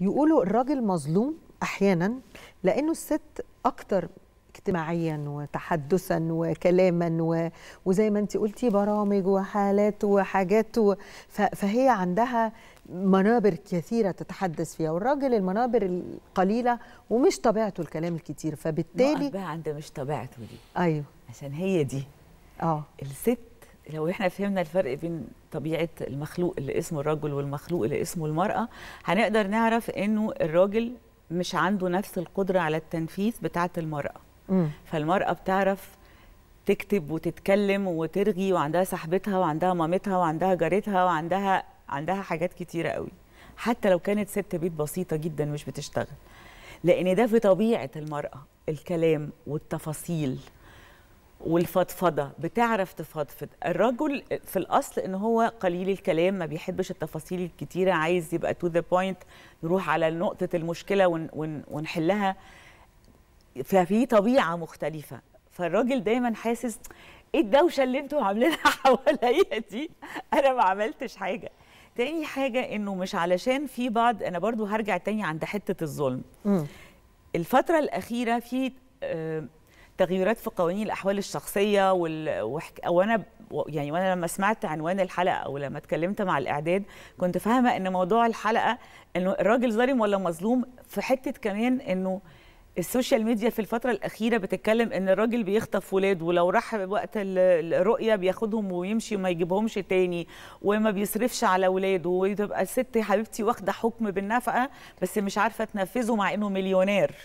يقولوا الراجل مظلوم احيانا لانه الست اكتر اجتماعيا وتحدثا وكلاما و... وزي ما انت قلتي برامج وحالات وحاجات و... ف... فهي عندها منابر كثيرة تتحدث فيها والراجل المنابر القليلة ومش طبيعته الكلام الكتير فبالتالي بقى عند مش طبيعته دي أيوه عشان هي دي اه الست لو احنا فهمنا الفرق بين طبيعه المخلوق اللي اسمه الرجل والمخلوق اللي اسمه المراه هنقدر نعرف انه الراجل مش عنده نفس القدره على التنفيذ بتاعه المراه م. فالمراه بتعرف تكتب وتتكلم وترغي وعندها صاحبتها وعندها مامتها وعندها جارتها وعندها عندها حاجات كتيره قوي حتى لو كانت ست بيت بسيطه جدا مش بتشتغل لان ده في طبيعه المراه الكلام والتفاصيل والفضفضه بتعرف تفضفض الرجل في الاصل ان هو قليل الكلام ما بيحبش التفاصيل الكتيره عايز يبقى تو ذا بوينت يروح على نقطه المشكله ون ون ونحلها ففي طبيعه مختلفه فالراجل دايما حاسس ايه الدوشه اللي انتوا عاملينها حواليا دي انا ما عملتش حاجه تاني حاجه انه مش علشان في بعض انا برضو هرجع تاني عند حته الظلم م. الفتره الاخيره في آه تغييرات في قوانين الاحوال الشخصيه وال... وحك... وانا يعني وانا لما سمعت عنوان الحلقه او لما اتكلمت مع الاعداد كنت فاهمه ان موضوع الحلقه انه الراجل ظالم ولا مظلوم في حته كمان انه السوشيال ميديا في الفترة الأخيرة بتتكلم إن الراجل بيخطف ولاد ولو راح وقت الرؤية بياخدهم ويمشي وما يجيبهمش تاني وما بيصرفش على ولاده وتبقى الست حبيبتي واخدة حكم بالنفقة بس مش عارفة تنفذه مع إنه مليونير